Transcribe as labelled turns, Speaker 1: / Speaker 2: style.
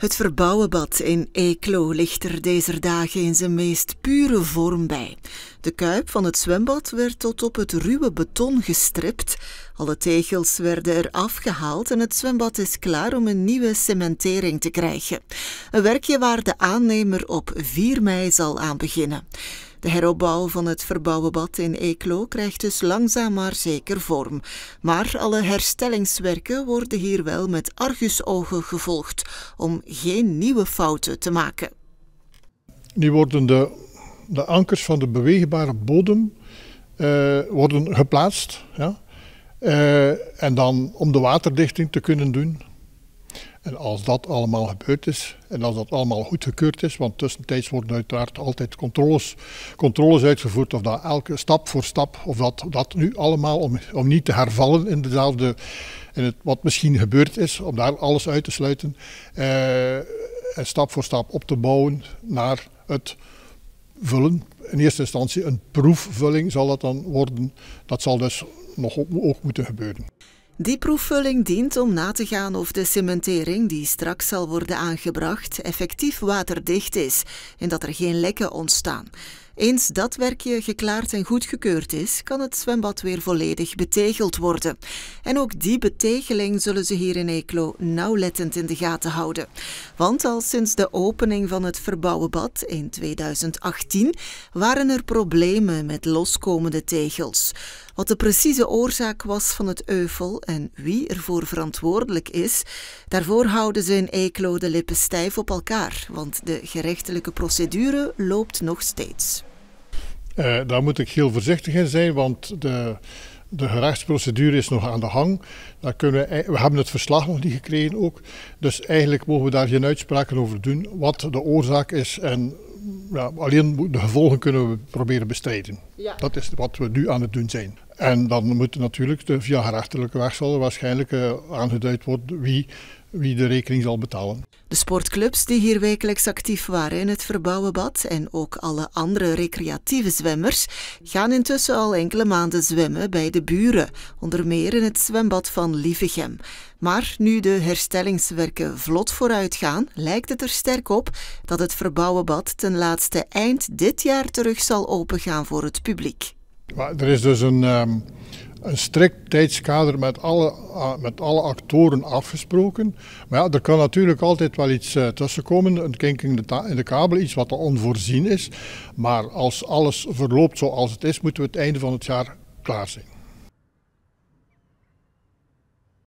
Speaker 1: Het verbouwenbad in Eeklo ligt er deze dagen in zijn meest pure vorm bij. De kuip van het zwembad werd tot op het ruwe beton gestript. Alle tegels werden er afgehaald en het zwembad is klaar om een nieuwe cementering te krijgen. Een werkje waar de aannemer op 4 mei zal aan beginnen. De heropbouw van het verbouwenbad in Eeklo krijgt dus langzaam maar zeker vorm. Maar alle herstellingswerken worden hier wel met argusogen gevolgd om geen nieuwe fouten te maken.
Speaker 2: Nu worden de, de ankers van de beweegbare bodem eh, worden geplaatst. Ja? Eh, en dan om de waterdichting te kunnen doen, en als dat allemaal gebeurd is en als dat allemaal goedgekeurd is, want tussentijds worden uiteraard altijd controles, controles uitgevoerd of dat elke stap voor stap, of dat, dat nu allemaal om, om niet te hervallen in dezelfde, in het, wat misschien gebeurd is, om daar alles uit te sluiten eh, en stap voor stap op te bouwen naar het vullen. In eerste instantie een proefvulling zal dat dan worden. Dat zal dus nog ook moeten gebeuren.
Speaker 1: Die proefvulling dient om na te gaan of de cementering die straks zal worden aangebracht effectief waterdicht is en dat er geen lekken ontstaan. Eens dat werkje geklaard en goedgekeurd is, kan het zwembad weer volledig betegeld worden. En ook die betegeling zullen ze hier in Eeklo nauwlettend in de gaten houden. Want al sinds de opening van het verbouwenbad in 2018 waren er problemen met loskomende tegels. Wat de precieze oorzaak was van het euvel en wie ervoor verantwoordelijk is, daarvoor houden ze hun de lippen stijf op elkaar, want de gerechtelijke procedure loopt nog steeds.
Speaker 2: Eh, daar moet ik heel voorzichtig in zijn, want de, de gerechtsprocedure is nog aan de hang. Daar kunnen we, we hebben het verslag nog niet gekregen ook. Dus eigenlijk mogen we daar geen uitspraken over doen wat de oorzaak is en ja, alleen de gevolgen kunnen we proberen bestrijden. Ja. Dat is wat we nu aan het doen zijn. En dan moet natuurlijk de, via haar achterlijke waarschijnlijk eh, aangeduid worden wie, wie de rekening zal betalen.
Speaker 1: De sportclubs die hier wekelijks actief waren in het Verbouwenbad en ook alle andere recreatieve zwemmers gaan intussen al enkele maanden zwemmen bij de buren, onder meer in het zwembad van Lievegem. Maar nu de herstellingswerken vlot vooruit gaan, lijkt het er sterk op dat het Verbouwenbad ten laatste eind dit jaar terug zal opengaan voor het publiek.
Speaker 2: Er is dus een, ehm, een strikt tijdskader met alle, eh, met alle actoren afgesproken. Maar ja, er kan natuurlijk altijd wel iets uh, tussenkomen, een kinking in de, in de kabel, iets wat onvoorzien is. Maar als alles verloopt zoals het is, moeten we het einde van het jaar klaar zijn.